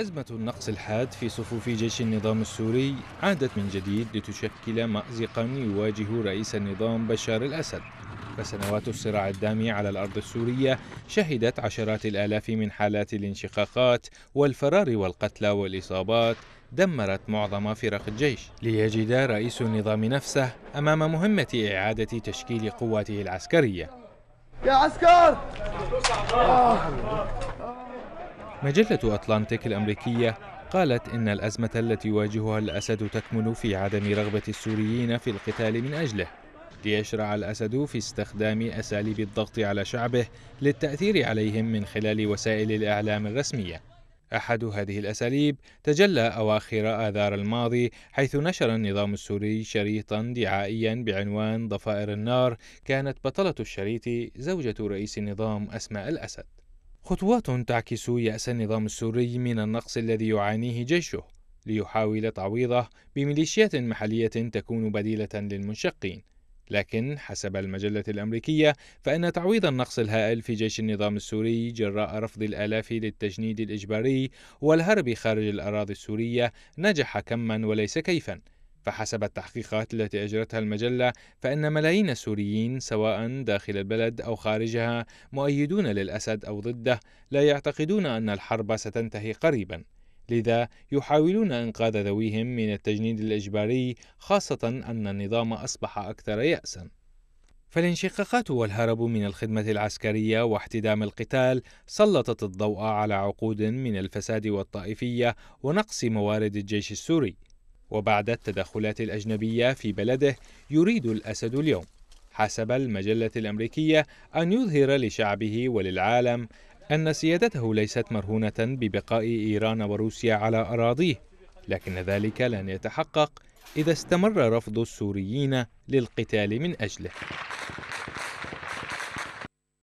أزمة النقص الحاد في صفوف جيش النظام السوري عادت من جديد لتشكل مأزقا يواجه رئيس النظام بشار الأسد فسنوات الصراع الدامي على الأرض السورية شهدت عشرات الآلاف من حالات الانشقاقات والفرار والقتلى والإصابات دمرت معظم فرق الجيش ليجد رئيس النظام نفسه أمام مهمة إعادة تشكيل قواته العسكرية يا عسكر مجلة أطلانتيك الأمريكية قالت إن الأزمة التي يواجهها الأسد تكمن في عدم رغبة السوريين في القتال من أجله ليشرع الأسد في استخدام أساليب الضغط على شعبه للتأثير عليهم من خلال وسائل الإعلام الرسمية أحد هذه الأساليب تجلى أواخر آذار الماضي حيث نشر النظام السوري شريطا دعائيا بعنوان ضفائر النار كانت بطلة الشريط زوجة رئيس النظام أسماء الأسد خطوات تعكس يأس النظام السوري من النقص الذي يعانيه جيشه ليحاول تعويضه بميليشيات محلية تكون بديلة للمنشقين لكن حسب المجلة الأمريكية فإن تعويض النقص الهائل في جيش النظام السوري جراء رفض الآلاف للتجنيد الإجباري والهرب خارج الأراضي السورية نجح كما وليس كيفا فحسب التحقيقات التي أجرتها المجلة فإن ملايين السوريين سواء داخل البلد أو خارجها مؤيدون للأسد أو ضده لا يعتقدون أن الحرب ستنتهي قريبا لذا يحاولون إنقاذ ذويهم من التجنيد الإجباري خاصة أن النظام أصبح أكثر يأساً فالانشقاقات والهرب من الخدمة العسكرية واحتدام القتال سلطت الضوء على عقود من الفساد والطائفية ونقص موارد الجيش السوري وبعد التدخلات الأجنبية في بلده يريد الأسد اليوم حسب المجلة الأمريكية أن يظهر لشعبه وللعالم أن سيادته ليست مرهونة ببقاء إيران وروسيا على أراضيه لكن ذلك لن يتحقق إذا استمر رفض السوريين للقتال من أجله